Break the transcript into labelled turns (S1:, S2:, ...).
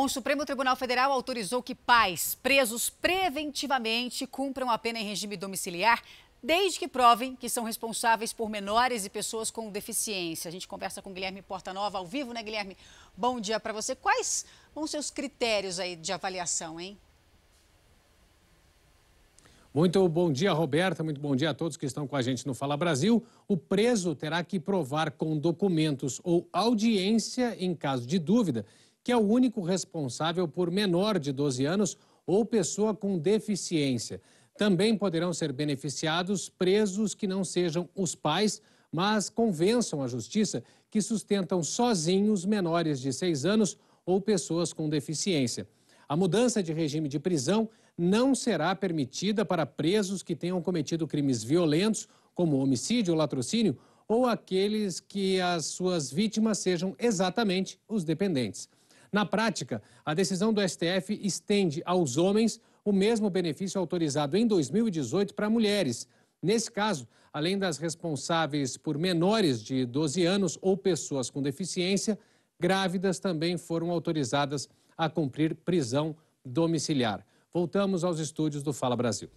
S1: O Supremo Tribunal Federal autorizou que pais presos preventivamente cumpram a pena em regime domiciliar desde que provem que são responsáveis por menores e pessoas com deficiência. A gente conversa com Guilherme Portanova ao vivo, né, Guilherme? Bom dia para você. Quais vão ser os critérios aí de avaliação, hein?
S2: Muito bom dia, Roberta. Muito bom dia a todos que estão com a gente no Fala Brasil. O preso terá que provar com documentos ou audiência, em caso de dúvida, que é o único responsável por menor de 12 anos ou pessoa com deficiência. Também poderão ser beneficiados presos que não sejam os pais, mas convençam a justiça que sustentam sozinhos menores de 6 anos ou pessoas com deficiência. A mudança de regime de prisão não será permitida para presos que tenham cometido crimes violentos, como homicídio ou latrocínio, ou aqueles que as suas vítimas sejam exatamente os dependentes. Na prática, a decisão do STF estende aos homens o mesmo benefício autorizado em 2018 para mulheres. Nesse caso, além das responsáveis por menores de 12 anos ou pessoas com deficiência, grávidas também foram autorizadas a cumprir prisão domiciliar. Voltamos aos estúdios do Fala Brasil.